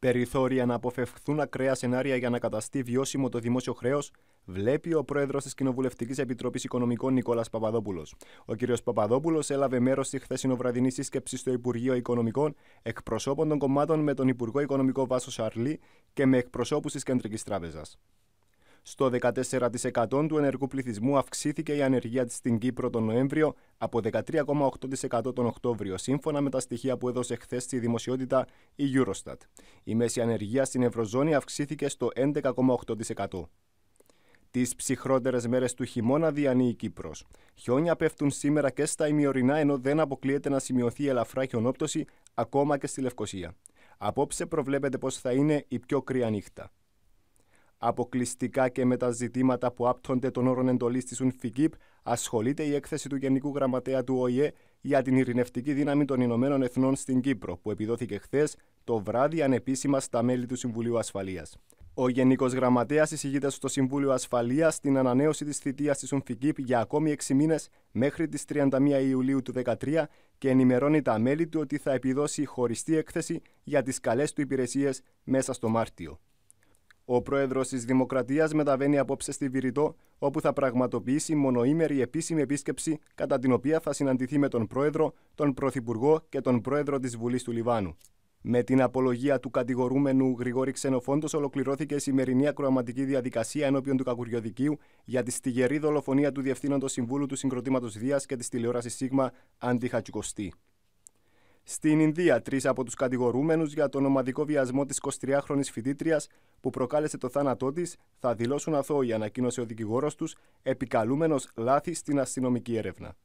περιθώρια να αποφευχθούν ακραία σενάρια για να καταστεί βιώσιμο το δημόσιο χρέος, βλέπει ο πρόεδρος της Κοινοβουλευτικής Επιτροπής Οικονομικών Νικόλας Παπαδόπουλος. Ο κ. Παπαδόπουλος έλαβε μέρος στη χθεσινοβραδινή σύσκεψη στο Υπουργείο Οικονομικών εκπροσώπων των κομμάτων με τον Υπουργό Οικονομικό Βάσος Σαρλί και με εκπροσώπους της Κεντρικής Τράπεζας. Στο 14% του ενεργού πληθυσμού αυξήθηκε η ανεργία στην Κύπρο τον Νοέμβριο από 13,8% τον Οκτώβριο, σύμφωνα με τα στοιχεία που έδωσε χθες στη δημοσιότητα η Eurostat. Η μέση ανεργία στην Ευρωζώνη αυξήθηκε στο 11,8%. Τις ψυχρότερες μέρες του χειμώνα διανύει η Κύπρος. Χιόνια πέφτουν σήμερα και στα ημιορεινά, ενώ δεν αποκλείεται να σημειωθεί ελαφρά χιονόπτωση ακόμα και στη Λευκοσία. Απόψε προβλέπεται πως θα είναι η πιο κρύα νύχτα. Αποκλειστικά και με τα ζητήματα που άπτονται των όρων εντολής της ΟΝΦΙΚΙΠ, ασχολείται η έκθεση του Γενικού Γραμματέα του ΟΗΕ για την ειρηνευτική δύναμη των Ηνωμένων Εθνών στην Κύπρο, που επιδόθηκε χθες το βράδυ ανεπίσημα στα μέλη του Συμβουλίου Ασφαλείας. Ο Γενικός Γραμματέας εισηγείται στο Συμβούλιο Ασφαλείας την ανανέωση της θητείας της Ουμφικίπ για ακόμη 6 μήνες μέχρι τις 31 Ιουλίου του 2013 και ενημερώνει τα μέλη του ότι θα επιδώσει χωριστή έκθεση για τις καλές του υπηρεσίες μέσα στο Μάρτιο. Ο πρόεδρος της Δημοκρατίας μεταβαίνει απόψε στη Βηρητό, όπου θα πραγματοποιήσει μονοήμερη επίσημη επίσκεψη, κατά την οποία θα συναντηθεί με τον πρόεδρο, τον πρωθυπουργό και τον πρόεδρο της Βουλής του Λιβάνου. Με την απολογία του κατηγορούμενου Γρηγόρη Ξενοφόντος, ολοκληρώθηκε η σημερινή ακροαματική διαδικασία ενώπιον του Κακουριοδικίου για τη στιγερή δολοφονία του Διευθύνοντος Συμβούλου του Συγκροτήματος Δίας και της τηλεόρασης Σίγμα Αντιχατσικοστή. Στην Ινδία, τρεις από τους κατηγορούμενους για τον ομαδικό βιασμό της 23χρονη φοιτήτριας που προκάλεσε το θάνατό της θα δηλώσουν αθώοι, ανακοίνωσε ο δικηγόρος τους, επικαλούμενος λάθη στην αστυνομική έρευνα.